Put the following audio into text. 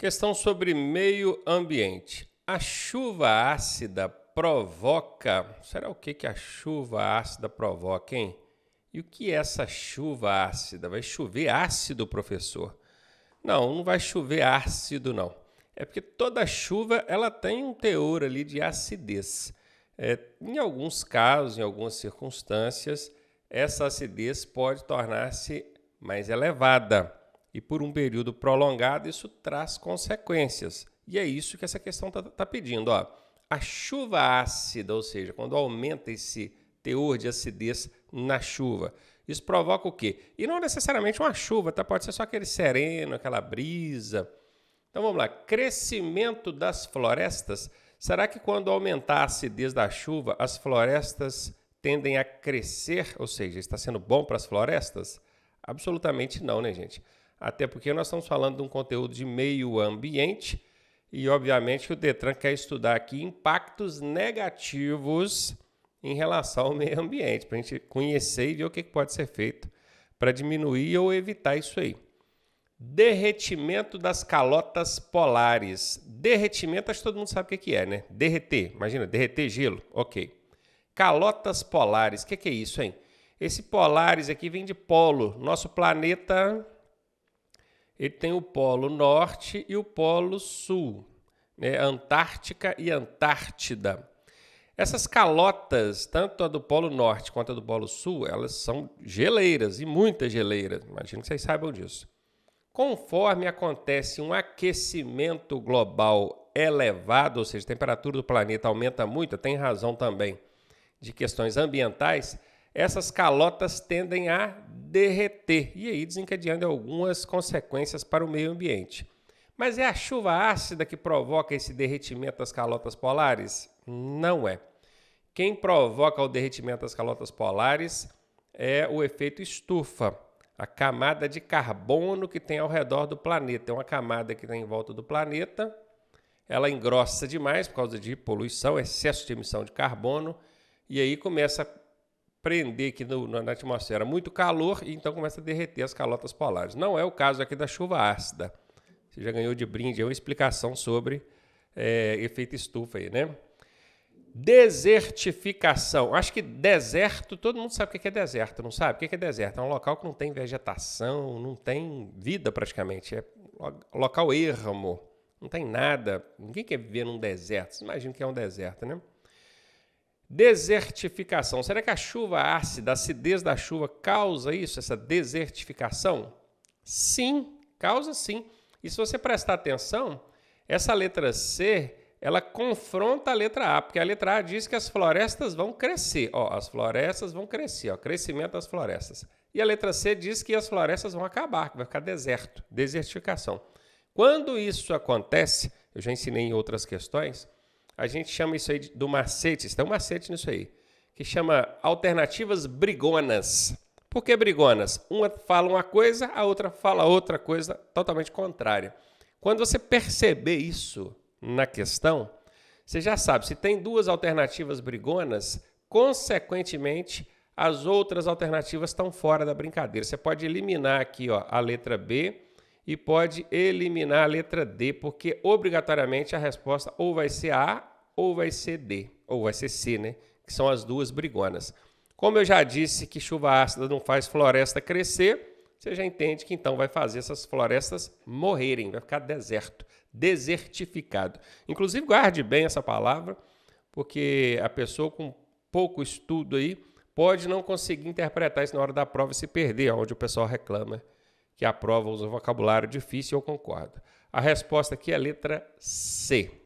Questão sobre meio ambiente. A chuva ácida provoca. Será o que, que a chuva ácida provoca, hein? E o que é essa chuva ácida? Vai chover ácido, professor? Não, não vai chover ácido, não. É porque toda chuva ela tem um teor ali de acidez. É, em alguns casos, em algumas circunstâncias, essa acidez pode tornar-se mais elevada e por um período prolongado, isso traz consequências. E é isso que essa questão está tá pedindo. Ó. A chuva ácida, ou seja, quando aumenta esse teor de acidez na chuva, isso provoca o quê? E não necessariamente uma chuva, tá? pode ser só aquele sereno, aquela brisa. Então vamos lá. Crescimento das florestas. Será que quando aumentar a acidez da chuva, as florestas tendem a crescer? Ou seja, está sendo bom para as florestas? Absolutamente não, né, gente? até porque nós estamos falando de um conteúdo de meio ambiente e, obviamente, o Detran quer estudar aqui impactos negativos em relação ao meio ambiente, para a gente conhecer e ver o que pode ser feito para diminuir ou evitar isso aí. Derretimento das calotas polares. Derretimento, acho que todo mundo sabe o que é, né? Derreter. Imagina, derreter gelo. Ok. Calotas polares. O que é isso, hein? Esse polares aqui vem de polo. Nosso planeta ele tem o Polo Norte e o Polo Sul, né? Antártica e Antártida. Essas calotas, tanto a do Polo Norte quanto a do Polo Sul, elas são geleiras e muitas geleiras. Imagino que vocês saibam disso. Conforme acontece um aquecimento global elevado, ou seja, a temperatura do planeta aumenta muito, tem razão também de questões ambientais, essas calotas tendem a derreter e aí desencadeando algumas consequências para o meio ambiente. Mas é a chuva ácida que provoca esse derretimento das calotas polares? Não é. Quem provoca o derretimento das calotas polares é o efeito estufa, a camada de carbono que tem ao redor do planeta. É uma camada que tem em volta do planeta, ela engrossa demais por causa de poluição, excesso de emissão de carbono, e aí começa prender aqui no, na atmosfera muito calor e então começa a derreter as calotas polares. Não é o caso aqui da chuva ácida. Você já ganhou de brinde uma explicação sobre é, efeito estufa aí, né? Desertificação. Acho que deserto, todo mundo sabe o que é deserto, não sabe? O que é deserto? É um local que não tem vegetação, não tem vida praticamente. É local ermo, não tem nada. Ninguém quer viver num deserto. Você imagina que é um deserto, né? Desertificação. Será que a chuva ácida, a acidez da chuva causa isso, essa desertificação? Sim, causa sim. E se você prestar atenção, essa letra C, ela confronta a letra A, porque a letra A diz que as florestas vão crescer. Ó, as florestas vão crescer, ó, crescimento das florestas. E a letra C diz que as florestas vão acabar, que vai ficar deserto, desertificação. Quando isso acontece, eu já ensinei em outras questões, a gente chama isso aí de, do macete, está um macete nisso aí, que chama alternativas brigonas. Por que brigonas? Uma fala uma coisa, a outra fala outra coisa totalmente contrária. Quando você perceber isso na questão, você já sabe, se tem duas alternativas brigonas, consequentemente as outras alternativas estão fora da brincadeira. Você pode eliminar aqui ó, a letra B e pode eliminar a letra D, porque obrigatoriamente a resposta ou vai ser A ou vai ser D, ou vai ser C, né? Que são as duas brigonas. Como eu já disse que chuva ácida não faz floresta crescer, você já entende que então vai fazer essas florestas morrerem, vai ficar deserto, desertificado. Inclusive, guarde bem essa palavra, porque a pessoa com pouco estudo aí pode não conseguir interpretar isso na hora da prova e se perder, onde o pessoal reclama que a prova usa um vocabulário difícil, eu concordo. A resposta aqui é a letra C.